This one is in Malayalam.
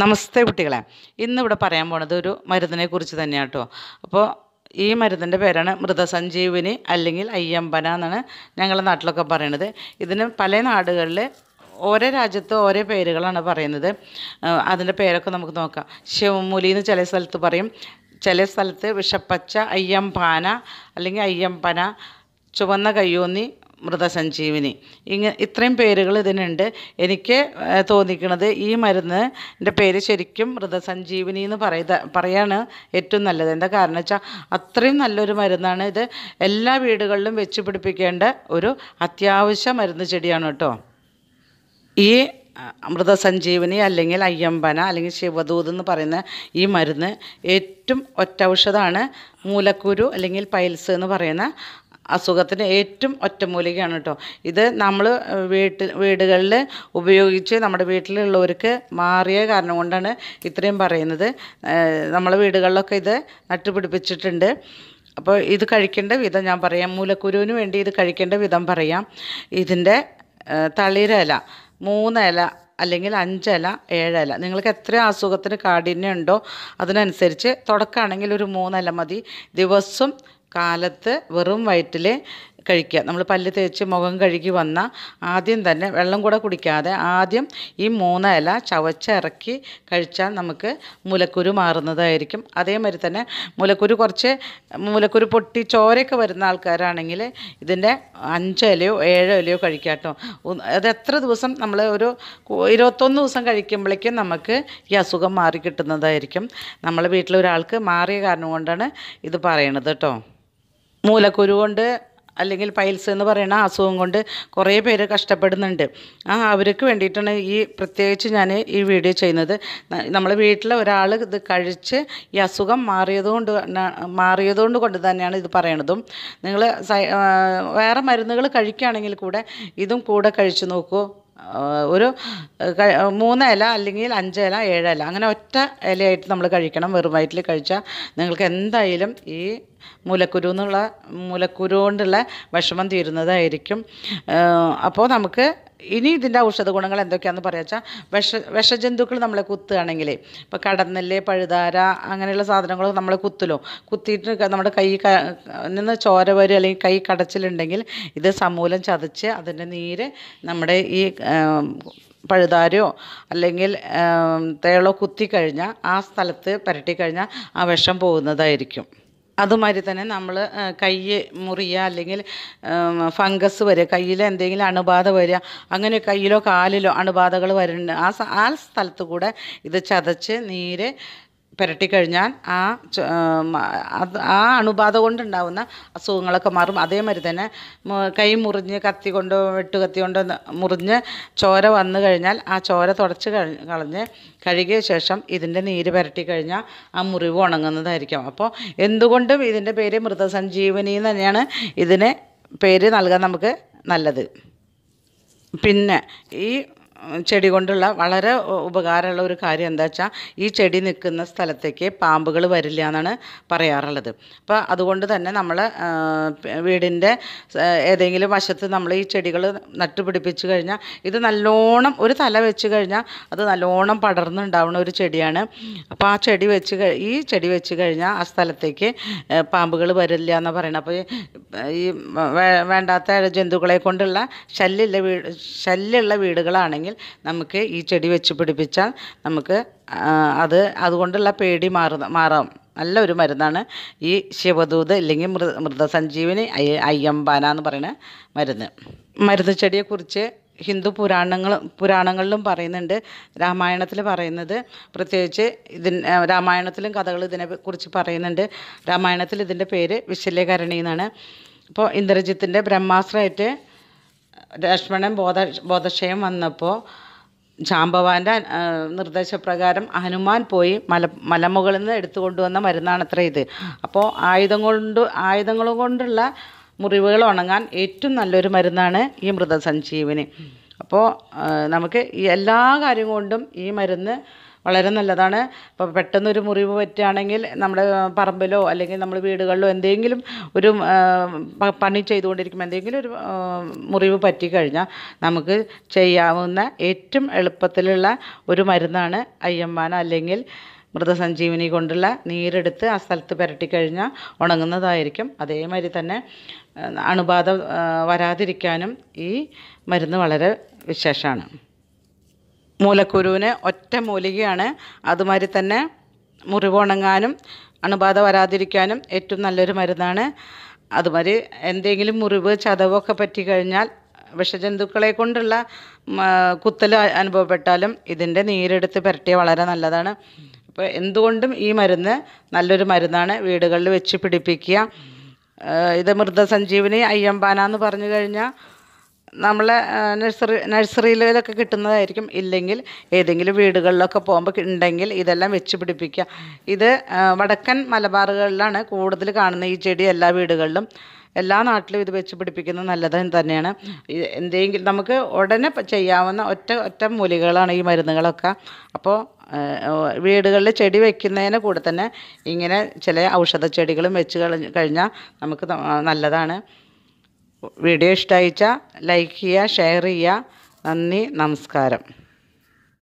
നമസ്തേ കുട്ടികളെ ഇന്നിവിടെ പറയാൻ പോണത് ഒരു മരുന്നിനെ കുറിച്ച് തന്നെയാണ് കേട്ടോ അപ്പോൾ ഈ മരുന്നിൻ്റെ പേരാണ് മൃതസഞ്ജീവിനി അല്ലെങ്കിൽ അയ്യമ്പന എന്നാണ് ഞങ്ങളുടെ നാട്ടിലൊക്കെ പറയണത് ഇതിന് പല നാടുകളിൽ ഓരോ രാജ്യത്ത് ഓരോ പേരുകളാണ് പറയുന്നത് അതിൻ്റെ പേരൊക്കെ നമുക്ക് നോക്കാം ശിവമൂലി എന്ന് ചില സ്ഥലത്ത് പറയും ചില സ്ഥലത്ത് വിഷപ്പച്ച അയ്യമ്പാന അല്ലെങ്കിൽ അയ്യമ്പന ചുവന്ന കയ്യോന്നി മൃതസഞ്ജീവിനി ഇങ്ങ ഇത്രയും പേരുകൾ ഇതിനുണ്ട് എനിക്ക് തോന്നിക്കുന്നത് ഈ എൻ്റെ പേര് ശരിക്കും മൃതസഞ്ജീവിനി എന്ന് പറയുക പറയാണ് ഏറ്റവും നല്ലത് എന്താ കാരണം വെച്ചാൽ അത്രയും നല്ലൊരു മരുന്നാണ് ഇത് എല്ലാ വീടുകളിലും വെച്ച് പിടിപ്പിക്കേണ്ട ഒരു അത്യാവശ്യ മരുന്ന് ചെടിയാണ് കേട്ടോ ഈ അമൃതസഞ്ജീവിനി അല്ലെങ്കിൽ അയ്യമ്പന അല്ലെങ്കിൽ ശിവദൂത് എന്ന് പറയുന്ന ഈ മരുന്ന് ഏറ്റവും ഒറ്റ ഔഷധമാണ് മൂലക്കുരു അല്ലെങ്കിൽ പൈൽസ് എന്ന് പറയുന്ന അസുഖത്തിന് ഏറ്റവും ഒറ്റമൂലികയാണ് കേട്ടോ ഇത് നമ്മൾ വീട്ടിൽ വീടുകളിൽ ഉപയോഗിച്ച് നമ്മുടെ വീട്ടിലുള്ളവർക്ക് മാറിയ കാരണം കൊണ്ടാണ് ഇത്രയും പറയുന്നത് നമ്മളെ വീടുകളിലൊക്കെ ഇത് നട്ടുപിടിപ്പിച്ചിട്ടുണ്ട് അപ്പോൾ ഇത് കഴിക്കേണ്ട വിധം ഞാൻ പറയാം മൂലക്കുരുവിന് വേണ്ടി ഇത് കഴിക്കേണ്ട വിധം പറയാം ഇതിൻ്റെ തളിരല മൂന്നില അല്ലെങ്കിൽ അഞ്ചല ഏഴല നിങ്ങൾക്ക് എത്ര അസുഖത്തിന് കാഠിന്യം ഉണ്ടോ അതിനനുസരിച്ച് തുടക്കമാണെങ്കിൽ ഒരു മൂന്നില മതി ദിവസം കാലത്ത് വെറും വയറ്റിൽ കഴിക്കുക നമ്മൾ പല്ല് തേച്ച് മുഖം കഴുകി വന്ന ആദ്യം തന്നെ വെള്ളം കൂടെ കുടിക്കാതെ ആദ്യം ഈ മൂന്ന് ഇല ചവച്ചിറക്കി കഴിച്ചാൽ നമുക്ക് മുലക്കുരു മാറുന്നതായിരിക്കും അതേമാതിരി തന്നെ മുലക്കുരു കുറച്ച് മുലക്കുരു പൊട്ടി ചോരയൊക്കെ വരുന്ന ആൾക്കാരാണെങ്കിൽ ഇതിൻ്റെ അഞ്ച് ഇലയോ ഏഴോ ഇലയോ കേട്ടോ അത് എത്ര ദിവസം നമ്മൾ ഒരു ഇരുപത്തൊന്ന് ദിവസം കഴിക്കുമ്പോഴേക്കും നമുക്ക് ഈ അസുഖം മാറി കിട്ടുന്നതായിരിക്കും നമ്മളെ വീട്ടിലൊരാൾക്ക് മാറിയ കാരണം കൊണ്ടാണ് ഇത് പറയണത് കേട്ടോ മൂലക്കുരു കൊണ്ട് അല്ലെങ്കിൽ പൈൽസ് എന്ന് പറയുന്ന അസുഖം കൊണ്ട് കുറേ പേര് കഷ്ടപ്പെടുന്നുണ്ട് ആ അവർക്ക് വേണ്ടിയിട്ടാണ് ഈ പ്രത്യേകിച്ച് ഞാൻ ഈ വീഡിയോ ചെയ്യുന്നത് നമ്മളെ വീട്ടിലെ ഒരാൾ ഇത് കഴിച്ച് ഈ അസുഖം മാറിയതുകൊണ്ട് മാറിയതുകൊണ്ട് കൊണ്ട് തന്നെയാണ് ഇത് പറയണതും നിങ്ങൾ വേറെ മരുന്നുകൾ കഴിക്കുകയാണെങ്കിൽ കൂടെ ഇതും കൂടെ കഴിച്ചു നോക്കൂ ഒരു മൂന്ന് ഇല അല്ലെങ്കിൽ അഞ്ച് ഇല ഏഴ ഇല അങ്ങനെ ഒറ്റ ഇലയായിട്ട് നമ്മൾ കഴിക്കണം വെറും വയറ്റിൽ കഴിച്ചാൽ നിങ്ങൾക്ക് എന്തായാലും ഈ മുലക്കുരു എന്നുള്ള മുലക്കുരു കൊണ്ടുള്ള വിഷമം തീരുന്നതായിരിക്കും അപ്പോൾ നമുക്ക് ഇനി ഇതിൻ്റെ ഔഷധ ഗുണങ്ങൾ എന്തൊക്കെയാണെന്ന് പറയാ വെച്ചാൽ വിഷ വിഷജന്തുക്കൾ നമ്മളെ കുത്തുകയാണെങ്കിൽ ഇപ്പോൾ കടന്നല് പഴുതാര അങ്ങനെയുള്ള സാധനങ്ങൾ നമ്മൾ കുത്തലോ കുത്തിയിട്ട് നമ്മുടെ കൈ നിന്ന് ചോര വരും അല്ലെങ്കിൽ കൈ കടച്ചിലുണ്ടെങ്കിൽ ഇത് സമൂലം ചതച്ച് അതിൻ്റെ നീര് നമ്മുടെ ഈ പഴുതാരോ അല്ലെങ്കിൽ തേളോ കുത്തിക്കഴിഞ്ഞാൽ ആ സ്ഥലത്ത് പരട്ടിക്കഴിഞ്ഞാൽ ആ വിഷം പോകുന്നതായിരിക്കും അതുമാതിരി തന്നെ നമ്മൾ കൈ മുറിയുക അല്ലെങ്കിൽ ഫംഗസ് വരിക കയ്യിൽ എന്തെങ്കിലും അണുബാധ വരിക അങ്ങനെ കയ്യിലോ കാലിലോ അണുബാധകൾ വരുന്നുണ്ട് ആ ആ സ്ഥലത്ത് കൂടെ ഇത് ചതച്ച് നീര് പുരട്ടിക്കഴിഞ്ഞാൽ ആ ആ അണുബാധ കൊണ്ടുണ്ടാവുന്ന അസുഖങ്ങളൊക്കെ മാറും അതേമാതിരി തന്നെ കൈ മുറിഞ്ഞ് കത്തി കൊണ്ട് വെട്ടുകത്തി കൊണ്ട് മുറിഞ്ഞ് ചോര വന്നു കഴിഞ്ഞാൽ ആ ചോര തുടച്ച് കളഞ്ഞ് കഴുകിയ ശേഷം ഇതിൻ്റെ നീര് പുരട്ടി കഴിഞ്ഞാൽ ആ മുറിവ് ഉണങ്ങുന്നതായിരിക്കും അപ്പോൾ എന്തുകൊണ്ടും ഇതിൻ്റെ പേര് മൃതസഞ്ജീവനി എന്ന് തന്നെയാണ് ഇതിന് പേര് നൽകാൻ നമുക്ക് നല്ലത് പിന്നെ ഈ ചെടി കൊണ്ടുള്ള വളരെ ഉപകാരമുള്ള ഒരു കാര്യം എന്താ വെച്ചാൽ ഈ ചെടി നിൽക്കുന്ന സ്ഥലത്തേക്ക് പാമ്പുകൾ വരില്ല എന്നാണ് പറയാറുള്ളത് അപ്പോൾ അതുകൊണ്ട് തന്നെ നമ്മൾ വീടിൻ്റെ ഏതെങ്കിലും വശത്ത് നമ്മൾ ഈ ചെടികൾ നട്ടുപിടിപ്പിച്ച് കഴിഞ്ഞാൽ ഇത് നല്ലോണം ഒരു തല വെച്ച് കഴിഞ്ഞാൽ അത് നല്ലോണം പടർന്നുണ്ടാവുന്ന ഒരു ചെടിയാണ് അപ്പോൾ ആ ചെടി വെച്ച് ഈ ചെടി വെച്ച് കഴിഞ്ഞാൽ ആ സ്ഥലത്തേക്ക് പാമ്പുകൾ വരില്ല എന്ന് പറയുന്നത് അപ്പോൾ ഈ വേണ്ടാത്ത ജന്തുക്കളെ കൊണ്ടുള്ള ശല്യമുള്ള വീട് ശല്യമുള്ള വീടുകളാണെങ്കിൽ ഉണ്ടെങ്കിൽ നമുക്ക് ഈ ചെടി വെച്ച് പിടിപ്പിച്ചാൽ നമുക്ക് അത് അതുകൊണ്ടുള്ള പേടി മാറുന്ന മാറാം നല്ല ഒരു മരുന്നാണ് ഈ ശിവദൂത് ഇല്ലെങ്കിൽ മൃ മൃതസഞ്ജീവിനി അയ്യമ്പാന എന്ന് പറയുന്ന മരുന്ന് മരുന്ന് ചെടിയെക്കുറിച്ച് ഹിന്ദു പുരാണങ്ങൾ പുരാണങ്ങളിലും പറയുന്നുണ്ട് രാമായണത്തിൽ പറയുന്നത് പ്രത്യേകിച്ച് ഇതിന് രാമായണത്തിലും കഥകൾ ഇതിനെക്കുറിച്ച് പറയുന്നുണ്ട് രാമായണത്തിൽ ഇതിൻ്റെ പേര് വിശല്യകരണി എന്നാണ് അപ്പോൾ ഇന്ദ്രജിത്തിൻ്റെ ബ്രഹ്മാസ്ത്രമായിട്ട് ലക്ഷ്മണൻ ബോധ ബോധക്ഷയം വന്നപ്പോൾ ജാംബവാൻ്റെ നിർദ്ദേശപ്രകാരം ഹനുമാൻ പോയി മല മലമുകളിൽ നിന്ന് എടുത്തുകൊണ്ടുവന്ന മരുന്നാണ് അത്ര ഇത് അപ്പോൾ ആയുധം കൊണ്ട് ആയുധങ്ങൾ കൊണ്ടുള്ള മുറിവുകൾ ഉണങ്ങാൻ ഏറ്റവും നല്ലൊരു മരുന്നാണ് ഈ മൃതസഞ്ജീവിനി അപ്പോൾ നമുക്ക് ഈ എല്ലാ കാര്യം കൊണ്ടും ഈ മരുന്ന് വളരെ നല്ലതാണ് അപ്പോൾ പെട്ടെന്നൊരു മുറിവ് പറ്റുകയാണെങ്കിൽ നമ്മുടെ പറമ്പിലോ അല്ലെങ്കിൽ നമ്മൾ വീടുകളിലോ എന്തെങ്കിലും ഒരു പണി ചെയ്തുകൊണ്ടിരിക്കുമ്പോൾ എന്തെങ്കിലും ഒരു മുറിവ് പറ്റിക്കഴിഞ്ഞാൽ നമുക്ക് ചെയ്യാവുന്ന ഏറ്റവും എളുപ്പത്തിലുള്ള ഒരു മരുന്നാണ് അയ്യമ്മാന അല്ലെങ്കിൽ മൃതസഞ്ജീവനി കൊണ്ടുള്ള നീരെടുത്ത് ആ സ്ഥലത്ത് പുരട്ടിക്കഴിഞ്ഞാൽ ഉണങ്ങുന്നതായിരിക്കും അതേമാതിരി തന്നെ അണുബാധ വരാതിരിക്കാനും ഈ മരുന്ന് വളരെ വിശേഷമാണ് മൂലക്കുരുവിന് ഒറ്റ മൂലികയാണ് അതുമാതിരി തന്നെ മുറിവുണങ്ങാനും അണുബാധ വരാതിരിക്കാനും ഏറ്റവും നല്ലൊരു മരുന്നാണ് അതുമാതിരി എന്തെങ്കിലും മുറിവ് ചതവൊക്കെ കഴിഞ്ഞാൽ വിഷജന്തുക്കളെ കൊണ്ടുള്ള കുത്തൽ അനുഭവപ്പെട്ടാലും ഇതിൻ്റെ നീരെടുത്ത് പുരട്ടിയ വളരെ നല്ലതാണ് അപ്പോൾ എന്തുകൊണ്ടും ഈ മരുന്ന് നല്ലൊരു മരുന്നാണ് വീടുകളിൽ വെച്ച് പിടിപ്പിക്കുക ഇത് മൃതസഞ്ജീവിനി അയ്യമ്പാന എന്ന് പറഞ്ഞു കഴിഞ്ഞാൽ നമ്മളെ നഴ്സറി നഴ്സറിയിലൊക്കെ കിട്ടുന്നതായിരിക്കും ഇല്ലെങ്കിൽ ഏതെങ്കിലും വീടുകളിലൊക്കെ പോകുമ്പോൾ ഉണ്ടെങ്കിൽ ഇതെല്ലാം വെച്ച് പിടിപ്പിക്കുക ഇത് വടക്കൻ മലബാറുകളിലാണ് കൂടുതൽ കാണുന്ന ഈ ചെടി എല്ലാ വീടുകളിലും എല്ലാ നാട്ടിലും ഇത് വെച്ച് പിടിപ്പിക്കുന്നത് നല്ലത് തന്നെയാണ് എന്തെങ്കിലും നമുക്ക് ഉടനെ ചെയ്യാവുന്ന ഒറ്റ ഒറ്റ മൂലികളാണ് ഈ മരുന്നുകളൊക്കെ അപ്പോൾ വീടുകളിൽ ചെടി വയ്ക്കുന്നതിന് കൂടെ തന്നെ ഇങ്ങനെ ചില ഔഷധ ചെടികളും വെച്ച് കഴിഞ്ഞാൽ നമുക്ക് നല്ലതാണ് വീഡിയോ ഇഷ്ടമായിച്ചാൽ ലൈക്ക് ചെയ്യുക ഷെയർ ചെയ്യുക നന്ദി നമസ്കാരം